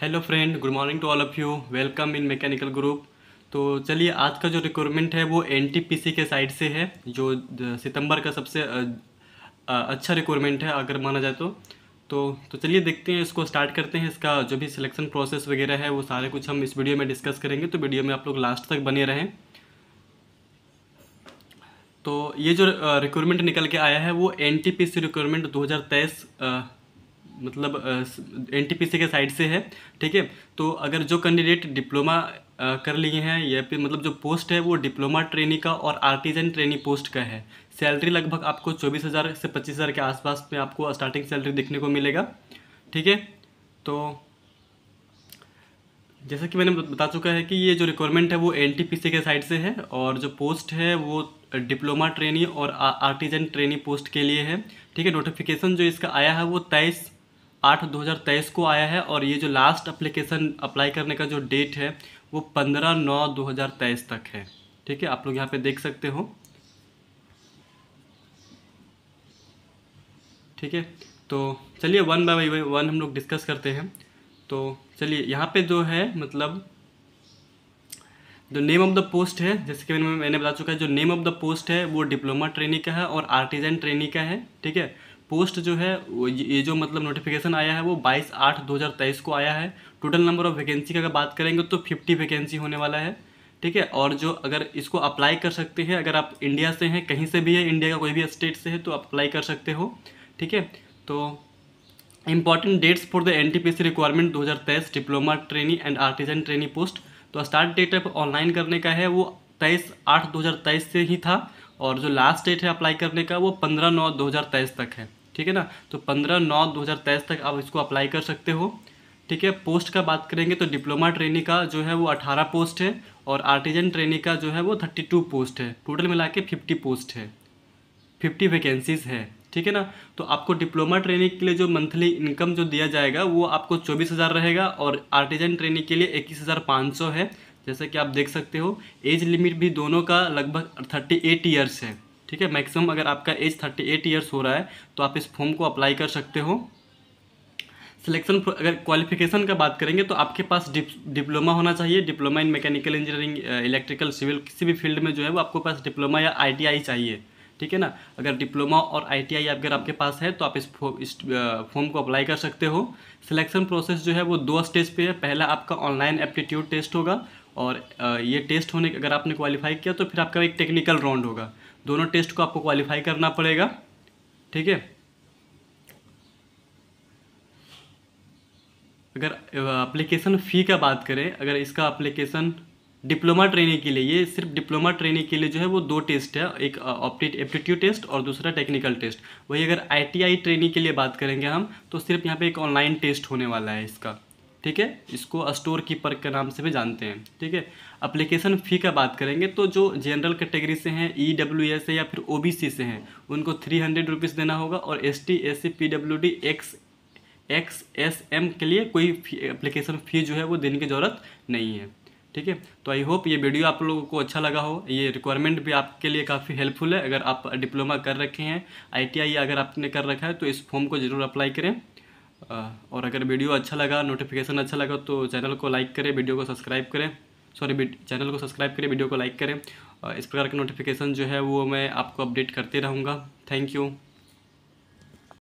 hello friend good morning to all of you welcome in mechanical group तो चलिए आज का जो रिक्वायरमेंट है वो एन के साइड से है जो सितंबर का सबसे अच्छा रिक्वायरमेंट है अगर माना जाए तो तो तो चलिए देखते हैं इसको स्टार्ट करते हैं इसका जो भी सिलेक्शन प्रोसेस वगैरह है वो सारे कुछ हम इस वीडियो में डिस्कस करेंगे तो वीडियो में आप लोग लास्ट तक बने रहें तो ये जो रिक्वायरमेंट निकल के आया है वो एन टी रिक्वायरमेंट दो मतलब एन के साइड से है ठीक है तो अगर जो कैंडिडेट डिप्लोमा कर लिए हैं या फिर मतलब जो पोस्ट है वो डिप्लोमा ट्रेनी का और आर्टिजन ट्रेनी पोस्ट का है सैलरी लगभग आपको चौबीस हज़ार से पच्चीस हज़ार के आसपास में आपको स्टार्टिंग सैलरी देखने को मिलेगा ठीक है तो जैसा कि मैंने बता चुका है कि ये जो रिक्वायरमेंट है वो एन के साइड से है और जो पोस्ट है वो डिप्लोमा ट्रेनी और आर्टिजन ट्रेनी पोस्ट के लिए है ठीक है नोटिफिकेशन जो इसका आया है वो तेईस आठ दो हज़ार तेईस को आया है और ये जो लास्ट अप्लीकेशन अप्लाई करने का जो डेट है वो पंद्रह नौ दो हज़ार तेईस तक है ठीक है आप लोग यहाँ पे देख सकते हो ठीक है तो चलिए वन बाय बाई वन हम लोग डिस्कस करते हैं तो चलिए यहाँ पे जो है मतलब जो नेम ऑफ द पोस्ट है जैसे कि मैंने मैंने बता चुका है जो नेम ऑफ द पोस्ट है वो डिप्लोमा ट्रेनिंग का है और आर्टिजन ट्रेनिंग का है ठीक है पोस्ट जो है ये जो मतलब नोटिफिकेशन आया है वो 22 आठ 2023 को आया है टोटल नंबर ऑफ़ वैकेंसी का अगर बात करेंगे तो 50 वैकेंसी होने वाला है ठीक है और जो अगर इसको अप्लाई कर सकते हैं अगर आप इंडिया से हैं कहीं से भी है इंडिया का कोई भी स्टेट से है तो आप अप्लाई कर सकते हो ठीक है तो important dates for the N T P C requirement दो हज़ार तेईस diploma trainee and artisan trainee post तो स्टार्ट डेट अब ऑनलाइन करने का है वो तेईस आठ दो हज़ार तेईस से ही था और जो लास्ट डेट है अप्लाई करने का वो पंद्रह नौ दो हज़ार तेईस तक है ठीक है ना तो पंद्रह नौ दो हज़ार तेईस तक आप इसको अप्लाई कर सकते हो ठीक है पोस्ट का बात करेंगे तो डिप्लोमा ट्रेनिंग का जो है वो अठारह पोस्ट है और आर्टिजन ट्रेनिंग का जो है वो थर्टी टू पोस्ट है टोटल मिला के फिफ्टी पोस्ट है फिफ्टी वैकेंसीज़ है ठीक है ना तो आपको डिप्लोमा ट्रेनिंग के लिए जो मंथली इनकम जो दिया जाएगा वो आपको चौबीस हज़ार रहेगा और आर्टिजन ट्रेनिंग के लिए इक्कीस हज़ार पाँच सौ है जैसे कि आप देख सकते हो एज लिमिट भी दोनों का लगभग थर्टी एट ईयर्स है ठीक है मैक्सिमम अगर आपका एज थर्टी एट ईयर्स हो रहा है तो आप इस फॉर्म को अप्लाई कर सकते हो सिलेक्शन अगर क्वालिफिकेशन का बात करेंगे तो आपके पास डिप्लोमा होना चाहिए diploma in mechanical engineering electrical civil किसी भी फील्ड में जो है वो आपके पास डिप्लोमा या आई चाहिए ठीक है ना अगर डिप्लोमा और आईटीआई अगर आपके पास है तो आप इस फॉर्म को अप्लाई कर सकते हो सिलेक्शन प्रोसेस जो है वो दो स्टेज पे है पहला आपका ऑनलाइन एप्टीट्यूड टेस्ट होगा और ये टेस्ट होने अगर आपने क्वालिफाई किया तो फिर आपका एक टेक्निकल राउंड होगा दोनों टेस्ट को आपको क्वालिफाई करना पड़ेगा ठीक है अगर अप्लीकेशन फ़ी का बात करें अगर इसका अप्लीकेशन डिप्लोमा ट्रेनिंग के लिए ये सिर्फ डिप्लोमा ट्रेनिंग के लिए जो है वो दो टेस्ट है एक एप्टीट्यूड टेस्ट और दूसरा टेक्निकल टेस्ट वही अगर आईटीआई ट्रेनिंग के लिए बात करेंगे हम तो सिर्फ यहाँ पे एक ऑनलाइन टेस्ट होने वाला है इसका ठीक है इसको स्टोर कीपर के नाम से भी जानते हैं ठीक है अप्लीकेशन फ़ी का बात करेंगे तो जो जनरल कैटेगरी से हैं ई डब्ल्यू एस या फिर ओ बी सी से हैं उनको थ्री हंड्रेड रुपीज़ देना होगा और S T S C P W D X X S M के लिए कोई अप्लीकेशन फ़ी जो है वो देने की ज़रूरत नहीं है ठीक है तो आई होप ये वीडियो आप लोगों को अच्छा लगा हो ये रिक्वायरमेंट भी आपके लिए काफ़ी हेल्पफुल है अगर आप डिप्लोमा कर रखे हैं आई अगर आपने कर रखा है तो इस फॉर्म को ज़रूर अप्लाई करें और अगर वीडियो अच्छा लगा नोटिफिकेशन अच्छा लगा तो चैनल को लाइक करें वीडियो को सब्सक्राइब करें सॉरी चैनल को सब्सक्राइब करें वीडियो को लाइक करें इस प्रकार के नोटिफिकेशन जो है वो मैं आपको अपडेट करते रहूँगा थैंक यू